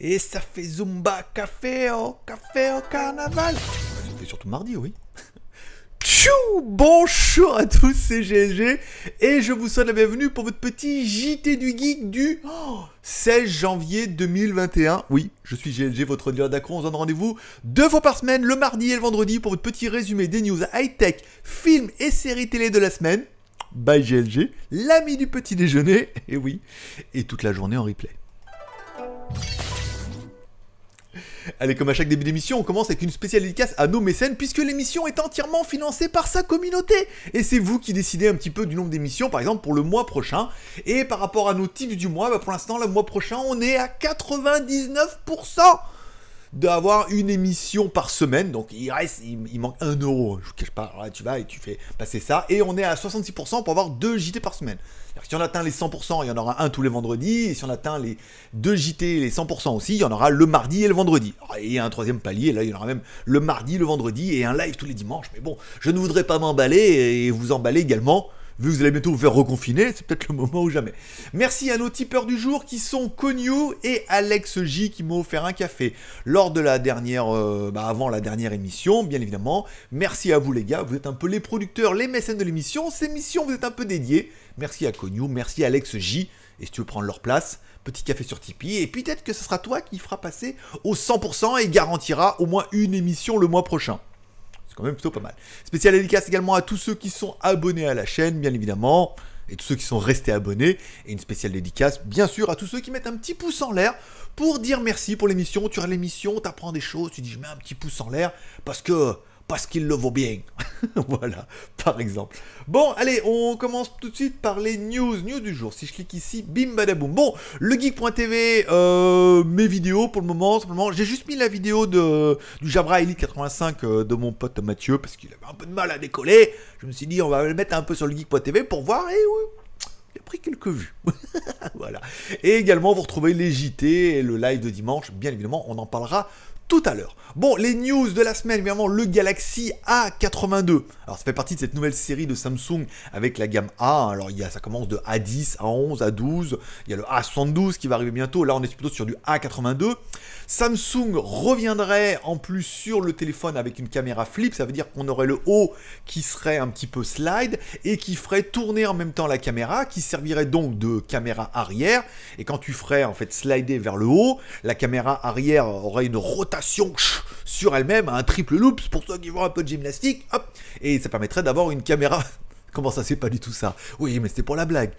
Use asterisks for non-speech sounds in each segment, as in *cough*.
Et ça fait Zumba Café au Café au Carnaval. surtout mardi, oui. *laughs* Tchou Bonjour à tous, c'est GLG et je vous souhaite la bienvenue pour votre petit JT du Geek du 16 janvier 2021. Oui, je suis GLG, votre directeur d'Acron. On se donne rendez-vous deux fois par semaine, le mardi et le vendredi, pour votre petit résumé des news high-tech, films et séries télé de la semaine. Bye GLG, l'ami du petit déjeuner, et oui, et toute la journée en replay. Allez, comme à chaque début d'émission, on commence avec une spéciale dédicace à nos mécènes, puisque l'émission est entièrement financée par sa communauté. Et c'est vous qui décidez un petit peu du nombre d'émissions, par exemple pour le mois prochain. Et par rapport à nos tips du mois, bah, pour l'instant, le mois prochain, on est à 99% d'avoir une émission par semaine. Donc il reste, il, manque 1 euro. Je vous cache pas. tu vas et tu fais passer ça. Et on est à 66% pour avoir 2 JT par semaine. si on atteint les 100%, il y en aura un tous les vendredis. Et si on atteint les 2 JT, les 100% aussi, il y en aura le mardi et le vendredi. Et un troisième palier, là, il y en aura même le mardi, le vendredi et un live tous les dimanches. Mais bon, je ne voudrais pas m'emballer et vous emballer également vu que vous allez bientôt vous faire reconfiner, c'est peut-être le moment ou jamais. Merci à nos tipeurs du jour qui sont Cogno et Alex J qui m'ont offert un café lors de la dernière, euh, bah, avant la dernière émission, bien évidemment. Merci à vous les gars, vous êtes un peu les producteurs, les mécènes de l'émission. Ces missions, vous êtes un peu dédiés. Merci à Cogno, merci à Alex J. Et si tu veux prendre leur place, petit café sur Tipeee. Et peut-être que ce sera toi qui fera passer au 100% et garantira au moins une émission le mois prochain quand même plutôt pas mal. Spéciale dédicace également à tous ceux qui sont abonnés à la chaîne, bien évidemment, et tous ceux qui sont restés abonnés. Et une spéciale dédicace, bien sûr, à tous ceux qui mettent un petit pouce en l'air pour dire merci pour l'émission. Tu regardes l'émission, apprends des choses, tu dis je mets un petit pouce en l'air parce que parce qu'il le vaut bien. *laughs* voilà, par exemple. Bon, allez, on commence tout de suite par les news, news du jour. Si je clique ici, bim badaboum. Bon, le geek.tv, euh, mes vidéos pour le moment, simplement, j'ai juste mis la vidéo de, du Jabra Elite 85 euh, de mon pote Mathieu parce qu'il avait un peu de mal à décoller. Je me suis dit, on va le mettre un peu sur le geek.tv pour voir et oui, il a pris quelques vues. *laughs* voilà. Et également, vous retrouvez les JT et le live de dimanche. Bien évidemment, on en parlera tout à l'heure. Bon, les news de la semaine, évidemment, le Galaxy A82. Alors, ça fait partie de cette nouvelle série de Samsung avec la gamme A. Alors, il y ça commence de A10, A11, A12. Il y a le A72 qui va arriver bientôt. Là, on est plutôt sur du A82. Samsung reviendrait en plus sur le téléphone avec une caméra flip. Ça veut dire qu'on aurait le haut qui serait un petit peu slide et qui ferait tourner en même temps la caméra, qui servirait donc de caméra arrière. Et quand tu ferais, en fait, slider vers le haut, la caméra arrière aurait une rotation sur elle-même un triple loops pour ceux qui vont un peu de gymnastique, hop, et ça permettrait d'avoir une caméra Comment ça, c'est pas du tout ça Oui, mais c'était pour la blague.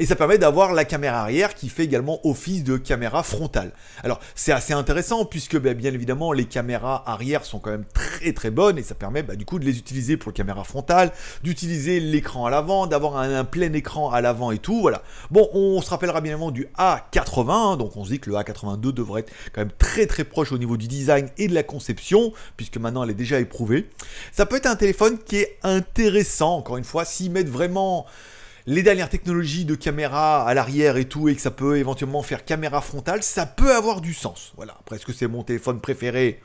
Et ça permet d'avoir la caméra arrière qui fait également office de caméra frontale. Alors, c'est assez intéressant puisque bah, bien évidemment, les caméras arrière sont quand même très très bonnes et ça permet bah, du coup de les utiliser pour la caméra frontale, d'utiliser l'écran à l'avant, d'avoir un, plein écran à l'avant et tout. Voilà. Bon, on se rappellera bien évidemment du A80, hein, donc on se dit que le A82 devrait être quand même très très proche au niveau du design et de la conception puisque maintenant elle est déjà éprouvée. Ça peut être un téléphone qui est intéressant, encore une fois, s'ils mettent vraiment les dernières technologies de caméra à l'arrière et tout, et que ça peut éventuellement faire caméra frontale, ça peut avoir du sens. Voilà. Après, est-ce que c'est mon téléphone préféré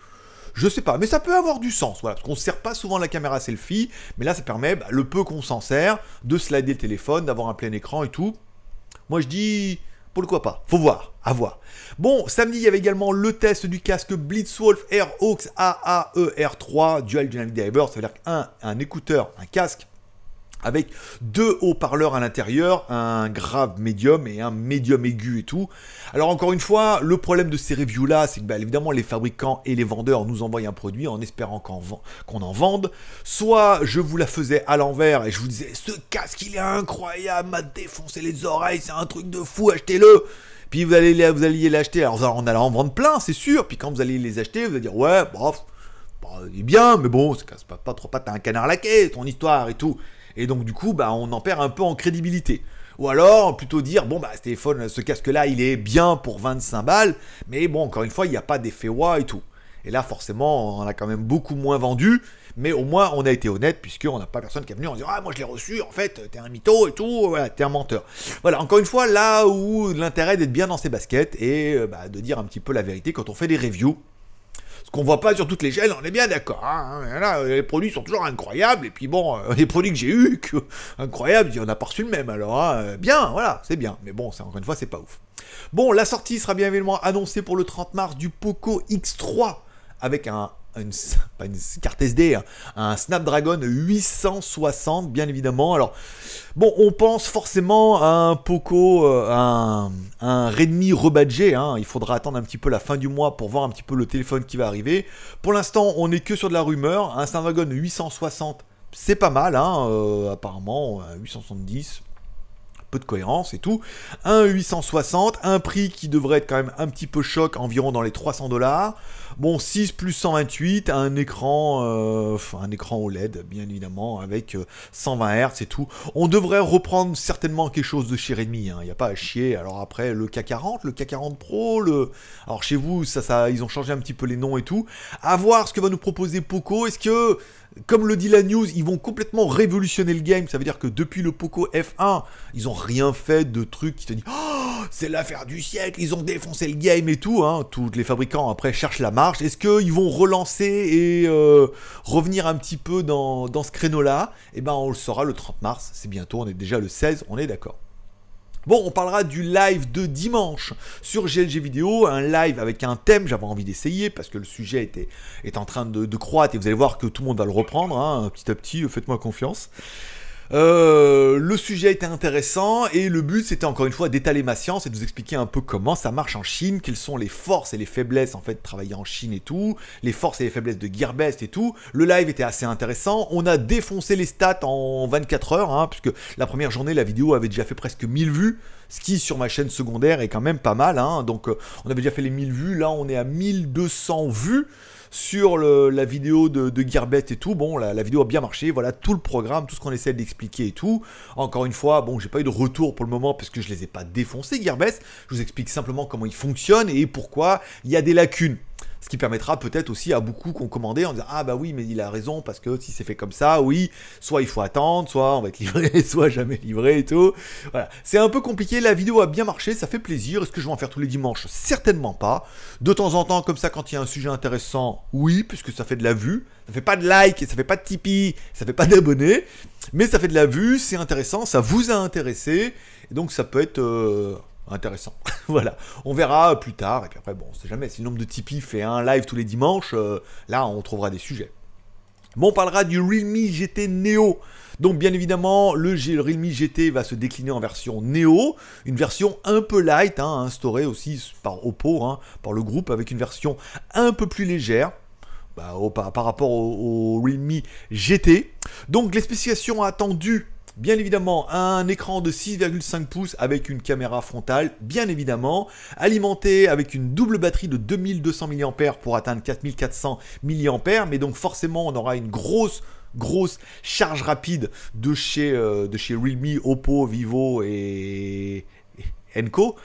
je sais pas, mais ça peut avoir du sens, voilà, parce qu'on ne sert pas souvent la caméra selfie, mais là ça permet, bah, le peu qu'on s'en sert, de slider le téléphone, d'avoir un plein écran et tout. Moi je dis, pourquoi pas Faut voir, à voir. Bon, samedi, il y avait également le test du casque Blitzwolf Air Airhawks AAER3 Dual Dynamic Driver. ça veut dire qu'un un écouteur, un casque avec deux haut-parleurs à l'intérieur, un grave médium et un médium aigu et tout. Alors encore une fois, le problème de ces reviews-là, c'est que bah, évidemment les fabricants et les vendeurs nous envoient un produit en espérant qu'on en vende. Soit je vous la faisais à l'envers et je vous disais ce casque il est incroyable, m'a défoncé les oreilles, c'est un truc de fou, achetez-le puis vous allez vous alliez l'acheter, alors on allait en vendre plein, c'est sûr, puis quand vous allez les acheter, vous allez dire ouais, bof, bah, il est bien, mais bon, c'est casse pas, trop, pas t'as un canard laqué, ton histoire et tout. Et donc du coup, bah, on en perd un peu en crédibilité. Ou alors, plutôt dire, bon, bah, ce téléphone, ce casque-là, il est bien pour 25 balles, mais bon, encore une fois, il n'y a pas d'effet wa et tout. Et là, forcément, on a quand même beaucoup moins vendu, mais au moins, on a été honnête, puisqu'on n'a pas personne qui est venu en disant, ah, moi, je l'ai reçu, en fait, t'es un mytho et tout, voilà, t'es un menteur. Voilà, encore une fois, là où l'intérêt d'être bien dans ses baskets et euh, bah, de dire un petit peu la vérité quand on fait des reviews ce qu'on voit pas sur toutes les chaînes, on est bien d'accord. Hein, hein. les produits sont toujours incroyables. Et puis bon, euh, *laughs* les produits que j'ai eu, que, incroyables, en a pas reçu le même. Alors, hein, euh, bien, voilà, c'est bien. Mais bon, encore une fois, c'est pas ouf. Bon, la sortie sera bien évidemment annoncée pour le 30 mars du Poco X3 avec un une, carte SD, hein. un Snapdragon 860, bien évidemment. Alors, bon, on pense forcément à un Poco, euh, un, Redmi rebadgé. Hein. Il faudra attendre un petit peu la fin du mois pour voir un petit peu le téléphone qui va arriver. Pour l'instant, on n'est que sur de la rumeur. Un Snapdragon 860, c'est pas mal, hein. euh, apparemment, 870 euh, peu de cohérence et tout. Un 860, un prix qui devrait être quand même un petit peu choc, environ dans les 300 dollars. Bon, 6 plus 128, un écran, euh, un écran OLED, bien évidemment, avec 120 euh, Hz et tout. On devrait reprendre certainement quelque chose de chez Redmi, il hein. n'y a pas à chier. Alors après, le K40, le K40 Pro, le... Alors chez vous, ça, ça, ils ont changé un petit peu les noms et tout. À voir ce que va nous proposer Poco, est-ce que comme le dit la news, ils vont complètement révolutionner le game. Ça veut dire que depuis le Poco F1, ils n'ont rien fait de truc qui te dit oh, c'est l'affaire du siècle, ils ont défoncé le game et tout. Hein. Tous les fabricants après cherchent la marche. Est-ce qu'ils vont relancer et euh, revenir un petit peu dans, ce créneau-là Eh ben, on le saura le 30 mars. C'est bientôt, on est déjà le 16, on est d'accord. Bon, on parlera du live de dimanche sur GLG Vidéo, un live avec un thème, j'avais envie d'essayer parce que le sujet était, est en train de, croître et vous allez voir que tout le monde va le reprendre, hein, petit à petit, faites-moi confiance. Euh, le sujet était intéressant et le but c'était encore une fois d'étaler ma science et de vous expliquer un peu comment ça marche en Chine, quelles sont les forces et les faiblesses en fait de travailler en Chine et tout, les forces et les faiblesses de Gearbest et tout. Le live était assez intéressant, on a défoncé les stats en 24 heures, hein, puisque la première journée la vidéo avait déjà fait presque 1000 vues, ce qui sur ma chaîne secondaire est quand même pas mal, hein. donc euh, on avait déjà fait les 1000 vues, là on est à 1200 vues sur la vidéo de, de et tout. Bon, la, la, vidéo a bien marché, voilà tout le programme, tout ce qu'on essaie d'expliquer et tout. Encore une fois, bon, j'ai pas eu de retour pour le moment parce que je les ai pas défoncés, Gearbest. Je vous explique simplement comment ils fonctionnent et pourquoi il y a des lacunes. Ce qui permettra peut-être aussi à beaucoup qu'on commandé en disant Ah bah oui, mais il a raison parce que si c'est fait comme ça, oui, soit il faut attendre, soit on va être livré, *laughs* soit jamais livré et tout. Voilà. C'est un peu compliqué. La vidéo a bien marché, ça fait plaisir. Est-ce que je vais en faire tous les dimanches Certainement pas. De temps en temps, comme ça, quand il y a un sujet intéressant, oui, puisque ça fait de la vue. Ça fait pas de like, ça fait pas de tipi ça fait pas d'abonnés, mais ça fait de la vue, c'est intéressant, ça vous a intéressé. Et donc ça peut être. Euh, intéressant. *laughs* voilà, on verra euh, plus tard, et puis après, bon, on sait jamais, si le nombre de Tipeee fait un live tous les dimanches, euh, là, on trouvera des sujets. Bon, on parlera du Realme GT Neo. Donc bien évidemment, le, Realme GT va se décliner en version Neo, une version un peu light, hein, instaurée aussi par Oppo, hein, par le groupe, avec une version un peu plus légère. Bah, par, rapport au Realme GT. Donc les spécifications attendues Bien évidemment, un écran de 6,5 pouces avec une caméra frontale, bien évidemment, alimenté avec une double batterie de 2200 mAh pour atteindre 4400 mAh, mais donc forcément on aura une grosse grosse charge rapide de chez, euh, de chez Realme, Oppo, Vivo et, Enco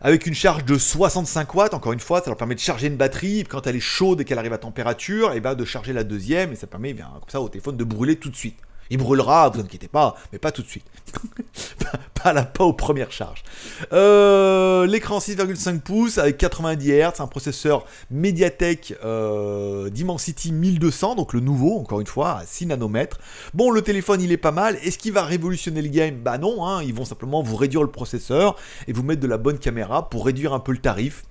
avec une charge de 65 watts. Encore une fois, ça leur permet de charger une batterie. Quand elle est chaude et qu'elle arrive à température, et eh ben, de charger la deuxième. Et ça permet, eh bien, comme ça, au téléphone de brûler tout de suite. Il brûlera, vous inquiétez pas, mais pas tout de suite. *laughs* pas, la, pas aux premières charges. Euh, l'écran 6,5 pouces avec 90 Hz, un processeur Mediatek euh, Dimensity 1200, donc le nouveau, encore une fois, à 6 nanomètres. Bon, le téléphone, il est pas mal. Est-ce qu'il va révolutionner le game Bah non, hein. ils vont simplement vous réduire le processeur et vous mettre de la bonne caméra pour réduire un peu le tarif.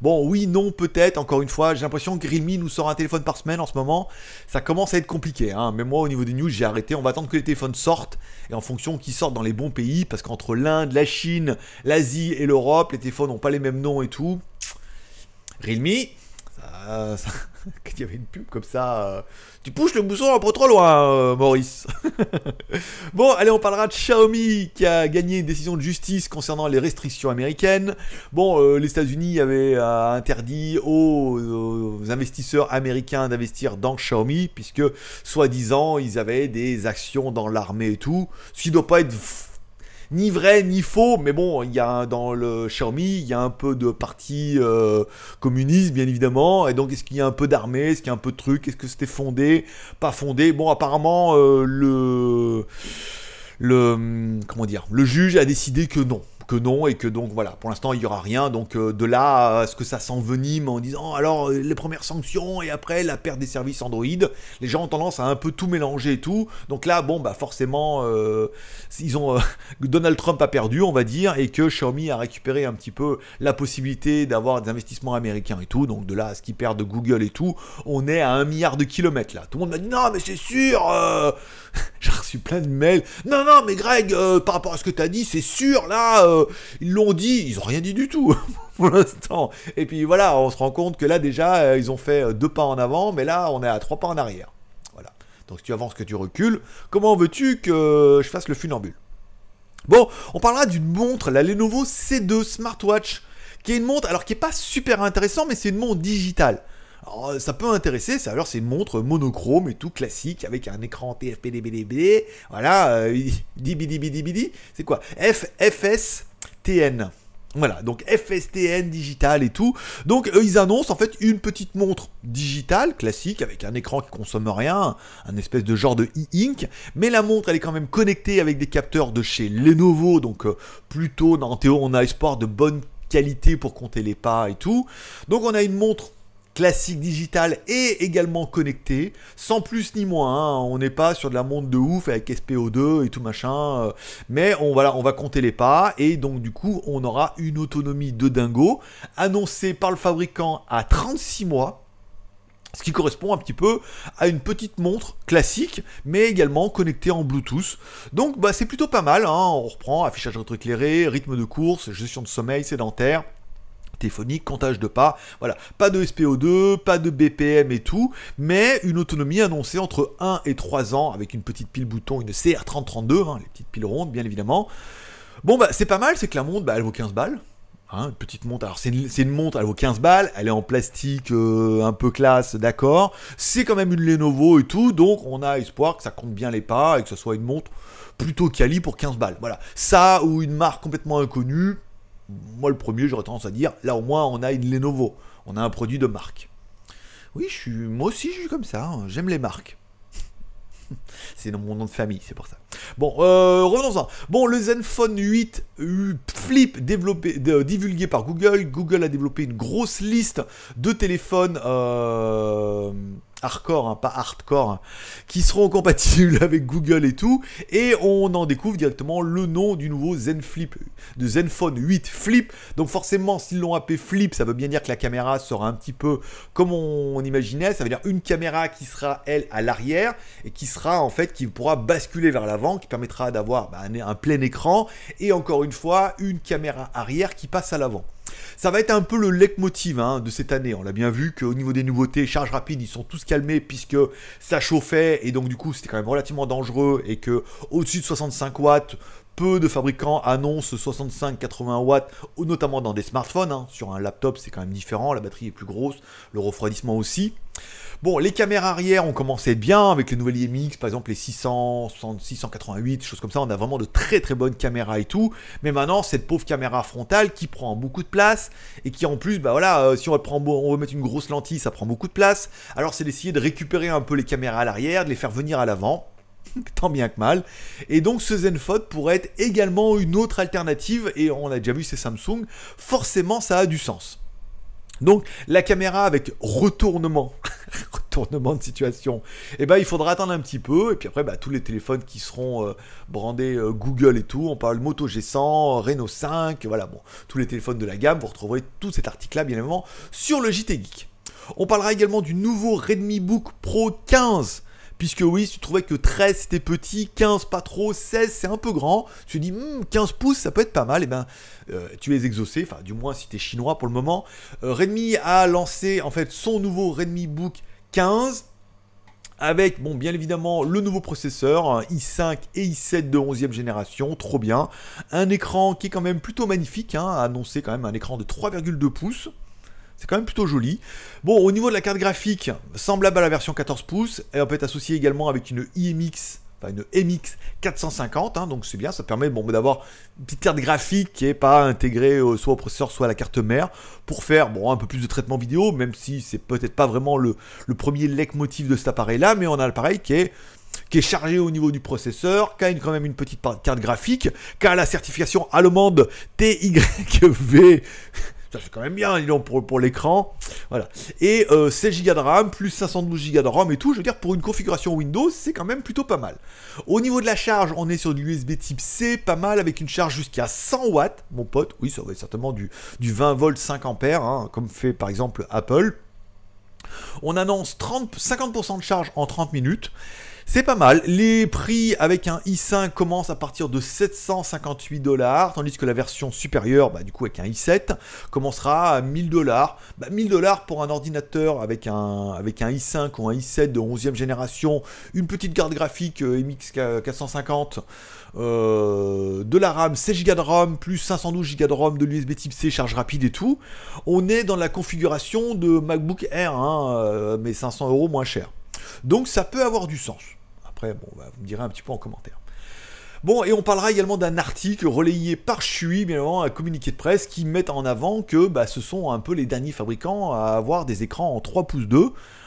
Bon, oui, non, peut-être, encore une fois, j'ai l'impression que Realme nous sort un téléphone par semaine en ce moment. Ça commence à être compliqué. Hein. Mais moi, au niveau des news, j'ai arrêté. On va attendre que les téléphones sortent. Et en fonction qu'ils sortent dans les bons pays, parce qu'entre l'Inde, la Chine, l'Asie et l'Europe, les téléphones n'ont pas les mêmes noms et tout. Realme, ça, ça... *laughs* qu'il y avait une pub comme ça. Euh. tu pousses le bouchon un peu trop loin, euh, Maurice. *laughs* bon, allez, on parlera de Xiaomi qui a gagné une décision de justice concernant les restrictions américaines. Bon, euh, les États-Unis avaient interdit aux, investisseurs américains d'investir dans Xiaomi puisque, soi-disant, ils avaient des actions dans l'armée et tout. Ce qui doit pas être ni vrai ni faux, mais bon, il y a dans le Xiaomi, il y a un peu de parti euh, communiste, bien évidemment, et donc est-ce qu'il y a un peu d'armée, est-ce qu'il y a un peu de truc, est-ce que c'était fondé, pas fondé Bon, apparemment, euh, le le hum, comment dire, le juge a décidé que non que non et que donc voilà, pour l'instant il n'y aura rien. Donc euh, de là à ce que ça s'envenime en disant alors euh, les premières sanctions et après la perte des services Android, les gens ont tendance à un peu tout mélanger et tout. Donc là, bon, bah forcément, euh, ils ont, Donald Trump a perdu, on va dire, et que Xiaomi a récupéré un petit peu la possibilité d'avoir des investissements américains et tout. Donc de là à ce qu'ils perdent Google et tout, on est à un milliard de kilomètres là. Tout le monde m'a dit non, mais c'est sûr *laughs* J'ai reçu plein de mails. Non, non, mais Greg, par rapport à ce que tu as dit, c'est sûr là euh, ils l'ont dit, ils ont rien dit du tout *laughs* pour l'instant. Et puis voilà, on se rend compte que là déjà, euh, ils ont fait euh, deux pas en avant, mais là, on est à trois pas en arrière. Voilà. Donc si tu avances que tu recules, comment veux-tu que je fasse le funambule Bon, on parlera d'une montre, la Lenovo C2 Smartwatch, qui est une montre, alors qui n'est pas super intéressante, mais c'est une montre digitale. Alors, ça peut intéresser, ça, alors c'est une montre monochrome et tout classique avec un écran TFPDBDB, voilà, dibidi bidi bidi bidi, c'est quoi FFS voilà, donc FSTN digital et tout. Donc ils annoncent en fait une petite montre digitale classique avec un écran qui consomme rien, un espèce de genre de e-ink, mais la montre elle est quand même connectée avec des capteurs de chez Lenovo, donc euh, plutôt dans théo on a espoir de bonne qualité pour compter les pas et tout. Donc on a une montre classique digital et également connecté, sans plus ni moins. Hein, on n'est pas sur de la montre de ouf avec SPO2 et tout machin, euh, mais on, on va compter les pas et donc du coup on aura une autonomie de dingo annoncée par le fabricant à 36 mois. Ce qui correspond un petit peu à une petite montre classique, mais également connectée en Bluetooth. Donc bah, c'est plutôt pas mal, hein. on reprend affichage rétroéclairé, rythme de course, gestion de sommeil sédentaire, téléphonique, comptage de pas, voilà, pas de SPO2, pas de BPM et tout, mais une autonomie annoncée entre 1 et 3 ans avec une petite pile bouton, une CR3032, hein, les petites piles rondes bien évidemment. Bon bah c'est pas mal, c'est que la montre, bah, elle vaut 15 balles. Hein, une petite montre, alors c'est une, montre, elle vaut 15 balles, elle est en plastique euh, un peu classe, d'accord. C'est quand même une Lenovo et tout, donc on a espoir que ça compte bien les pas et que ce soit une montre plutôt quali pour 15 balles. Voilà, ça ou une marque complètement inconnue, moi le premier, j'aurais tendance à dire, là au moins on a une Lenovo, on a un produit de marque. Oui, je suis, moi aussi je suis comme ça, hein. j'aime les marques. *laughs* c'est dans mon nom de famille, c'est pour ça. Bon, euh, revenons-en. Bon, le Zenfone 8 euh, Flip développé, divulgué par Google. Google a développé une grosse liste de téléphones euh, hardcore, hein, pas hardcore, qui seront compatibles *laughs* avec Google et tout, et on en découvre directement le nom du nouveau Zen Flip, de Zenfone 8 Flip. Donc forcément, s'ils l'ont appelé Flip, ça veut bien dire que la caméra sera un petit peu comme on, imaginait, ça veut dire une caméra qui sera elle à l'arrière et qui sera en fait qui pourra basculer vers l'avant, qui permettra d'avoir bah, un plein écran et encore une fois une caméra arrière qui passe à l'avant. Ça va être un peu le leitmotiv hein, de cette année. On l'a bien vu qu'au niveau des nouveautés, charge rapide, ils sont tous calmés puisque ça chauffait et donc du coup c'était quand même relativement dangereux et que au-dessus de 65 watts, peu de fabricants annoncent 65-80 watts, notamment dans des smartphones. Hein. Sur un laptop, c'est quand même différent, la batterie est plus grosse, le refroidissement aussi. Bon, les caméras arrière, ont commencé bien avec les nouvelles IMX, par exemple les 600, 688, choses comme ça. On a vraiment de très très bonnes caméras et tout. Mais maintenant, cette pauvre caméra frontale qui prend beaucoup de place et qui en plus, bah voilà, euh, si on prend, on veut mettre une grosse lentille, ça prend beaucoup de place. Alors c'est d'essayer de récupérer un peu les caméras à l'arrière, de les faire venir à l'avant *laughs* tant bien que mal. Et donc ce Zenfone pourrait être également une autre alternative, et on a déjà vu ces Samsung, forcément ça a du sens. Donc la caméra avec retournement, *laughs* retournement de situation, eh ben, il faudra attendre un petit peu, et puis après bah, tous les téléphones qui seront euh, brandés euh, Google et tout, on parle Moto G100, Renault 5, voilà, bon, tous les téléphones de la gamme, vous retrouverez tout cet article-là bien évidemment sur le JT Geek. On parlera également du nouveau Redmi Book Pro 15 puisque oui, si tu trouvais que 13 c'était petit, 15 pas trop, 16 c'est un peu grand, tu te dis 15 hmm, pouces ça peut être pas mal, et eh ben euh, tu es exaucé, enfin du moins si tu es chinois pour le moment. Euh, Redmi a lancé en fait son nouveau Redmi Book 15 avec bon bien évidemment le nouveau processeur i5 et i7 de 11e génération, trop bien. Un écran qui est quand même plutôt magnifique, hein, annoncé quand même un écran de 3,2 pouces. C'est quand même plutôt joli. Bon, au niveau de la carte graphique, semblable à la version 14 pouces, elle peut être associée également avec une IMX Enfin, une e MX 450, hein, donc c'est bien, ça permet bon, d'avoir une petite carte graphique qui n'est pas intégrée soit au processeur, soit à la carte mère, pour faire bon, un peu plus de traitement vidéo, même si c'est peut-être pas vraiment le, le premier motif de cet appareil-là, mais on a l'appareil qui est qui est chargé au niveau du processeur, qui a quand même une petite carte graphique, qui a la certification allemande TYV ça, c'est quand même bien, disons, pour, pour l'écran. Voilà. Et 16 euh, Go de RAM, plus 512 Go de RAM et tout, je veux dire, pour une configuration Windows, c'est quand même plutôt pas mal. Au niveau de la charge, on est sur du USB type C, pas mal, avec une charge jusqu'à 100 watts, mon pote. Oui, ça va être certainement du, 20 volts 5 A, hein, comme fait par exemple Apple. On annonce 30, 50% de charge en 30 minutes. C'est pas mal. Les prix avec un i5 commencent à partir de 758 dollars, tandis que la version supérieure, bah, du coup avec un i7, commencera à 1000 dollars. 1000 bah, dollars pour un ordinateur avec un, avec un i5 ou un i7 de 11e génération, une petite carte graphique euh, MX 450, euh, de la RAM, 16 Go de RAM, plus 512 Go de RAM, de l'USB Type C, charge rapide et tout. On est dans la configuration de MacBook Air, hein, euh, mais 500 euros moins cher. Donc ça peut avoir du sens. Après, bon, bah, vous me direz un petit peu en commentaire. Bon, et on parlera également d'un article relayé par Chui, bien évidemment, un communiqué de presse qui met en avant que bah, ce sont un peu les derniers fabricants à avoir des écrans en 3 pouces 2.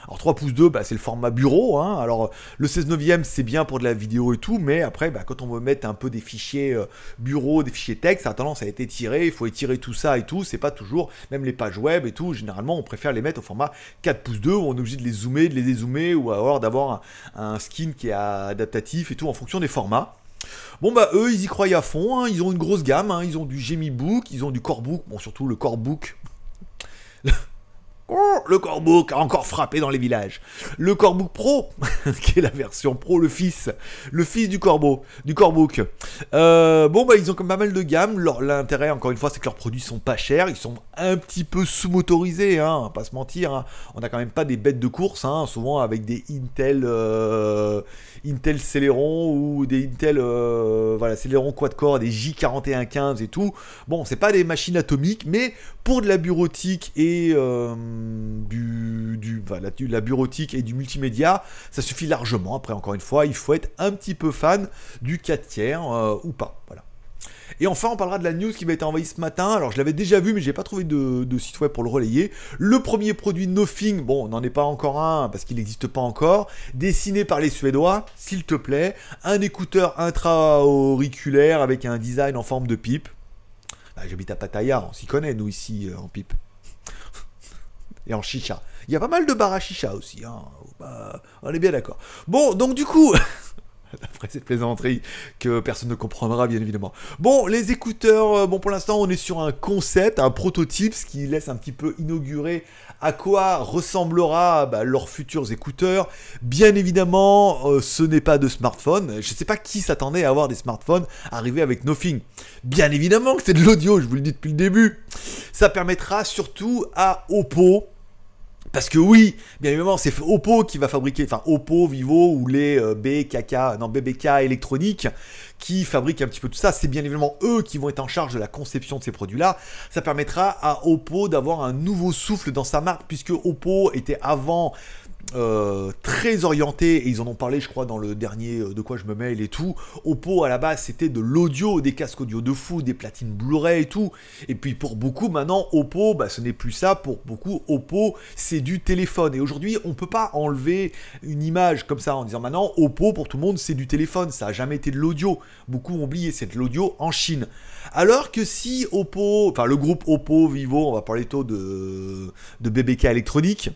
Alors 3 pouces 2, bah, c'est le format bureau. Hein. Alors le 16 neuvième, c'est bien pour de la vidéo et tout, mais après, bah, quand on veut mettre un peu des fichiers euh, bureau, des fichiers texte, ça a tendance à être étiré. Il faut étirer tout ça et tout. C'est pas toujours, même les pages web et tout. Généralement, on préfère les mettre au format 4 pouces 2 où on est obligé de les zoomer, de les dézoomer ou alors d'avoir un skin qui est adaptatif et tout en fonction des formats. Bon bah eux ils y croient à fond, hein. ils ont une grosse gamme, hein. ils ont du Book, ils ont du Corebook, bon surtout le Corebook. *laughs* Oh, le Corebook a encore frappé dans les villages. Le Corebook Pro, *laughs* qui est la version Pro, le fils, le fils du Corbeau, du Corebook. Euh, bon bah ils ont comme pas mal de gamme. L'intérêt encore une fois c'est que leurs produits sont pas chers, ils sont un petit peu sous-motorisé, hein, pas se mentir. Hein. On n'a quand même pas des bêtes de course, hein, souvent avec des Intel, euh, Intel Celeron ou des Intel euh, voilà, Celeron quad-core, des J4115 et tout. Bon, c'est pas des machines atomiques, mais pour de la bureautique et euh, du, du la, bureautique et du multimédia, ça suffit largement. Après, encore une fois, il faut être un petit peu fan du 4 tiers ou pas. Voilà. Et enfin, on parlera de la news qui m'a été envoyée ce matin. Alors, je l'avais déjà vu, mais je n'ai pas trouvé de, site web pour le relayer. Le premier produit Nothing, bon, on n'en est pas encore un parce qu'il n'existe pas encore, dessiné par les Suédois, s'il te plaît. Un écouteur intra-auriculaire avec un design en forme de pipe. Bah, j'habite à Pattaya, on s'y connaît, nous, ici, euh, en pipe. *laughs* Et en chicha. Il y a pas mal de bars à chicha aussi, hein. Bah, on est bien d'accord. Bon, donc du coup. *laughs* *laughs* après cette plaisanterie que personne ne comprendra bien évidemment. Bon, les écouteurs, euh, bon pour l'instant on est sur un concept, un prototype, ce qui laisse un petit peu inaugurer à quoi ressemblera bah, leurs futurs écouteurs. Bien évidemment, euh, ce n'est pas de smartphone. Je ne sais pas qui s'attendait à avoir des smartphones arrivés avec Nothing. Bien évidemment que c'est de l'audio, je vous le dis depuis le début. Ça permettra surtout à Oppo parce que oui, bien évidemment, c'est Oppo qui va fabriquer, enfin Oppo, Vivo ou les euh, BKK, non BBK électronique, qui fabriquent un petit peu tout ça. C'est bien évidemment eux qui vont être en charge de la conception de ces produits-là. Ça permettra à Oppo d'avoir un nouveau souffle dans sa marque puisque Oppo était avant euh, très orienté, et ils en ont parlé, je crois, dans le dernier euh, De quoi je me mêle et tout. Oppo, à la base, c'était de l'audio, des casques audio de fou, des platines Blu-ray et tout. Et puis pour beaucoup, maintenant, Oppo, bah, ce n'est plus ça. Pour beaucoup, Oppo, c'est du téléphone. Et aujourd'hui, on ne peut pas enlever une image comme ça en disant maintenant, Oppo, pour tout le monde, c'est du téléphone. Ça n'a jamais été de l'audio. Beaucoup ont oublié, c'est de l'audio en Chine. Alors que si Oppo, enfin le groupe Oppo, Vivo, on va parler tôt de, de BBK électronique,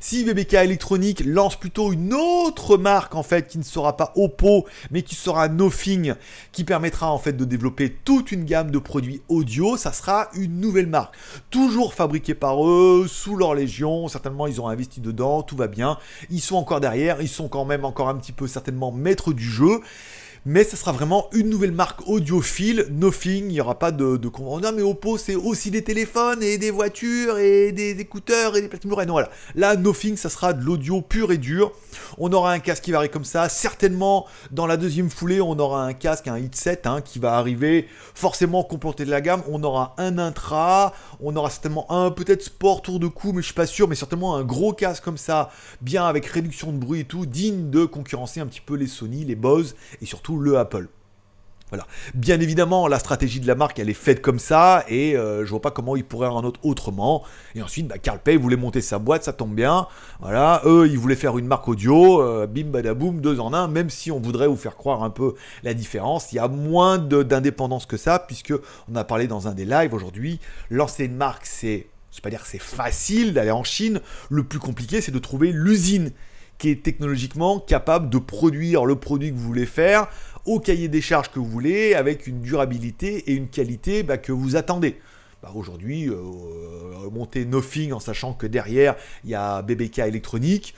si BBK Electronic lance plutôt une autre marque en fait qui ne sera pas Oppo mais qui sera Nothing, qui permettra en fait de développer toute une gamme de produits audio, ça sera une nouvelle marque. Toujours fabriquée par eux, sous leur légion, certainement ils ont investi dedans, tout va bien. Ils sont encore derrière, ils sont quand même encore un petit peu certainement maîtres du jeu mais ça sera vraiment une nouvelle marque audiophile, nothing, il n'y aura pas de, de... Ah, mais Oppo c'est aussi des téléphones et des voitures et des écouteurs et des platines Non voilà, là nothing ça sera de l'audio pur et dur, on aura un casque qui va arriver comme ça, certainement dans la deuxième foulée on aura un casque, un hit hein, qui va arriver forcément comporter de la gamme, on aura un intra, on aura certainement un peut-être sport tour de cou mais je suis pas sûr, mais certainement un gros casque comme ça, bien avec réduction de bruit et tout, digne de concurrencer un petit peu les Sony, les Bose et surtout le Apple. Voilà. Bien évidemment, la stratégie de la marque, elle est faite comme ça, et euh, je vois pas comment il pourrait en autre autrement. Et ensuite, bah, Carl Pay voulait monter sa boîte, ça tombe bien. Voilà, eux, ils voulaient faire une marque audio, bim, euh, bim badaboum, deux en un, même si on voudrait vous faire croire un peu la différence. Il y a moins d'indépendance que ça, puisque on a parlé dans un des lives aujourd'hui, lancer une marque, c'est pas dire c'est facile d'aller en Chine, le plus compliqué c'est de trouver l'usine qui technologiquement capable de produire le produit que vous voulez faire au cahier des charges que vous voulez, avec une durabilité et une qualité bah, que vous attendez. Bah, aujourd'hui, euh, euh monter Nothing en sachant que derrière, il y a BBK électronique,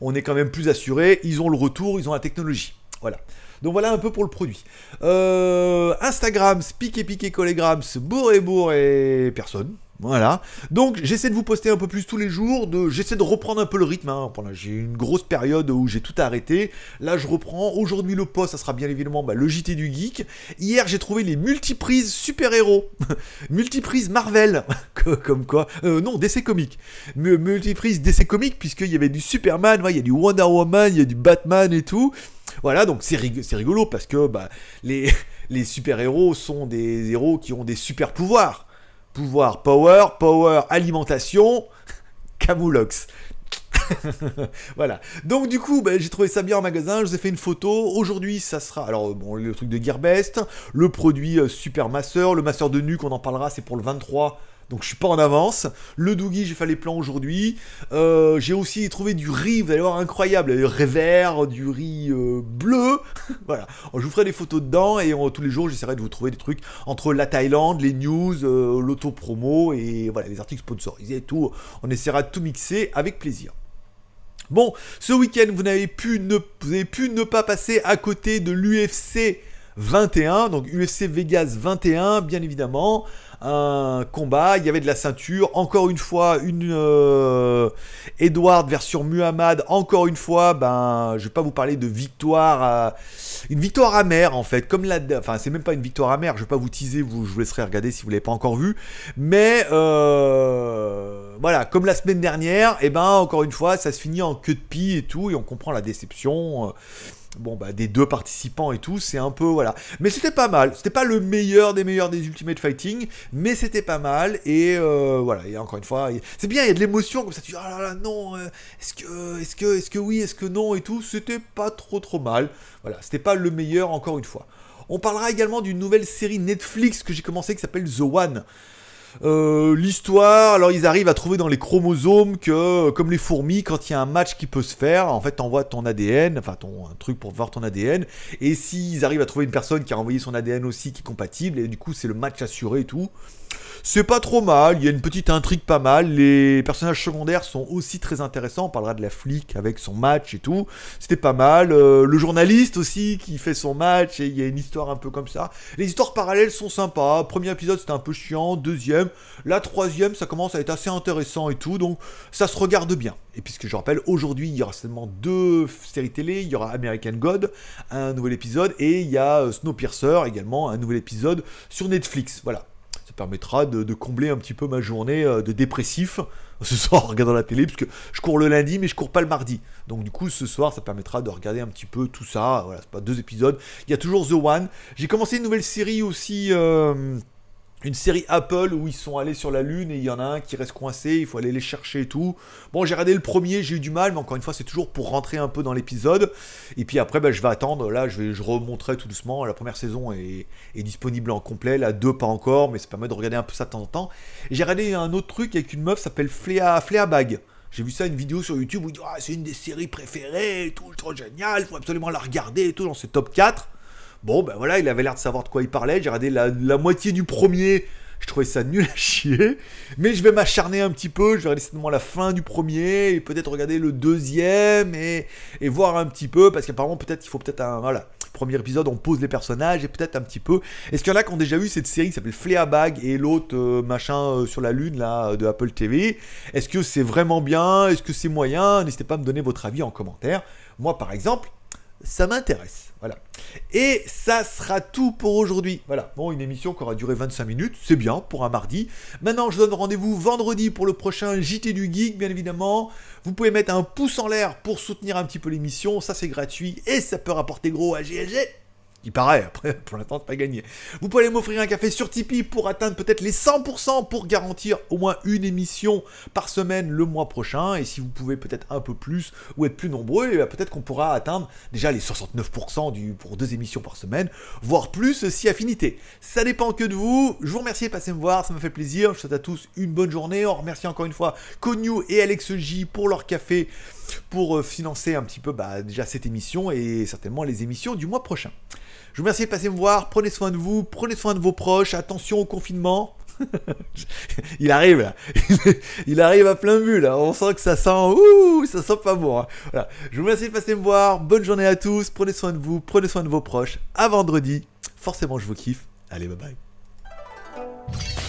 on est quand même plus assuré, ils ont le retour, ils ont la technologie. Voilà. Donc voilà un peu pour le produit. Euh, Instagram, piqué piqué collégrams, bourré bourré personne. Voilà. Donc j'essaie de vous poster un peu plus tous les jours, j'essaie de reprendre un peu le rythme. j'ai hein. J'ai une grosse période où j'ai tout arrêté. Là je reprends. Aujourd'hui le post, ça sera bien évidemment bah, le JT du geek. Hier j'ai trouvé les multiprises super-héros. *laughs* multiprises Marvel, *laughs* comme quoi. Euh, non, DC comique, Multiprises DC comique, puisqu'il y avait du Superman, il y a du Wonder Woman, il y a du Batman et tout. Voilà, donc c'est rigolo parce que bah, *laughs* les super-héros sont des héros qui ont des super-pouvoirs. Pouvoir, power, power, alimentation, camoulox. *laughs* voilà. Donc du coup, ben, j'ai trouvé ça bien en magasin, je vous ai fait une photo. Aujourd'hui, ça sera alors bon le truc de Gearbest, le produit euh, super masseur, le masseur de nu qu'on en parlera, c'est pour le 23 donc je suis pas en avance. Le Doogie, j'ai fait les plans aujourd'hui. Euh, j'ai aussi trouvé du riz, vous allez voir, incroyable, du riz vert, du riz euh, bleu. *laughs* voilà, je vous ferai des photos dedans et tous les jours j'essaierai de vous trouver des trucs entre la Thaïlande, les news, euh, l'auto-promo et voilà, les articles sponsorisés et tout. On essaiera de tout mixer avec plaisir. Bon, ce week-end, vous n'avez avez pu ne pas passer à côté de l'UFC 21, donc UFC Vegas 21, bien évidemment. Un combat, il y avait de la ceinture, encore une fois, une euh, Edward versus Muhammad, encore une fois, ben, je vais pas vous parler de victoire, euh, une victoire amère en fait, comme la, enfin c'est même pas une victoire amère, je vais pas vous teaser, vous, je vous laisserai regarder si vous l'avez pas encore vu, mais euh, voilà, comme la semaine dernière, et eh ben encore une fois, ça se finit en queue de pie et tout, et on comprend la déception bon bah des deux participants et tout, c'est un peu voilà. Mais c'était pas mal, c'était pas le meilleur des meilleurs des Ultimate Fighting, mais c'était pas mal et euh, voilà, et encore une fois, c'est bien, il y a de l'émotion comme ça tu dis ah là là non, euh, est-ce que est-ce que est-ce que oui, est-ce que non et tout, c'était pas trop trop mal. Voilà, c'était pas le meilleur encore une fois. On parlera également d'une nouvelle série Netflix que j'ai commencé qui s'appelle The One. Euh, L'histoire, alors ils arrivent à trouver dans les chromosomes que, comme les fourmis, quand il y a un match qui peut se faire, en fait, t'envoies ton ADN, enfin ton un truc pour voir ton ADN. Et s'ils arrivent à trouver une personne qui a envoyé son ADN aussi qui est compatible, et du coup c'est le match assuré et tout. C'est pas trop mal, il y a une petite intrigue pas mal, les personnages secondaires sont aussi très intéressants, on parlera de la flic avec son match et tout, c'était pas mal, euh, le journaliste aussi qui fait son match, et il y a une histoire un peu comme ça. Les histoires parallèles sont sympas, premier épisode c'était un peu chiant, deuxième, la troisième ça commence à être assez intéressant et tout, donc ça se regarde bien. Et puisque je rappelle, aujourd'hui il y aura seulement deux séries télé, il y aura American God, un nouvel épisode, et il y a euh, Snowpiercer également, un nouvel épisode sur Netflix, voilà ça permettra de, combler un petit peu ma journée euh, de dépressif *laughs* ce soir en regardant la télé, parce que je cours le lundi, mais je cours pas le mardi. Donc du coup, ce soir, ça permettra de regarder un petit peu tout ça. Voilà, c'est pas deux épisodes. Il y a toujours The One. J'ai commencé une nouvelle série aussi. Euh, une série Apple où ils sont allés sur la Lune et il y en a un qui reste coincé, il faut aller les chercher et tout. Bon, j'ai regardé le premier, j'ai eu du mal, mais encore une fois, c'est toujours pour rentrer un peu dans l'épisode. Et puis après, ben, je vais attendre, là, je, vais, je remonterai tout doucement. La première saison est, disponible en complet, la deux pas encore, mais ça permet de regarder un peu ça de temps en temps. J'ai regardé un autre truc avec une meuf, s'appelle Flea, J'ai vu ça une vidéo sur YouTube où il dit ah, c'est une des séries préférées, tout tout, trop génial, faut absolument la regarder et tout, dans ses top 4. Bon, ben voilà, il avait l'air de savoir de quoi il parlait. J'ai regardé la, moitié du premier. Je trouvais ça nul à chier. Mais je vais m'acharner un petit peu. Je vais regarder seulement la fin du premier. Et peut-être regarder le deuxième. Et, voir un petit peu. Parce qu'apparemment, peut-être il faut peut-être un. Voilà. Premier épisode, on pose les personnages. Et peut-être un petit peu. Est-ce qu'il y en a qui ont déjà vu cette série qui s'appelle Bag et l'autre euh, machin euh, sur la lune là de Apple TV Est-ce que c'est vraiment bien Est-ce que c'est moyen N'hésitez pas à me donner votre avis en commentaire. Moi, par exemple, ça m'intéresse. Voilà. Et ça sera tout pour aujourd'hui. Voilà. Bon, une émission qui aura duré 25 minutes, c'est bien pour un mardi. Maintenant, je donne rendez-vous vendredi pour le prochain JT du Geek, bien évidemment. Vous pouvez mettre un pouce en l'air pour soutenir un petit peu l'émission. Ça, c'est gratuit et ça peut rapporter gros à GLG. Il paraît, après, *laughs* pour l'instant, c'est pas gagné. Vous pouvez m'offrir un café sur Tipeee pour atteindre peut-être les 100% pour garantir au moins une émission par semaine le mois prochain. Et si vous pouvez peut-être un peu plus ou être plus nombreux, eh ben, peut-être qu'on pourra atteindre déjà les 69% du, pour deux émissions par semaine, voire plus si affinité. Ça dépend que de vous. Je vous remercie de passer me voir, ça me fait plaisir. Je souhaite à tous une bonne journée. On remercie encore une fois Cognou et Alex J pour leur café pour euh, financer un petit peu bah, déjà cette émission et certainement les émissions du mois prochain. Je vous remercie de passer me voir. Prenez soin de vous, prenez soin de vos proches. Attention au confinement. *laughs* il arrive *laughs* il arrive à plein but là, on sent que ça sent, ouh, ça sent pas bon. Hein. Je vous remercie de passer me voir, bonne journée à tous, prenez soin de vous, prenez soin de vos proches, à vendredi, forcément je vous kiffe, allez bye bye.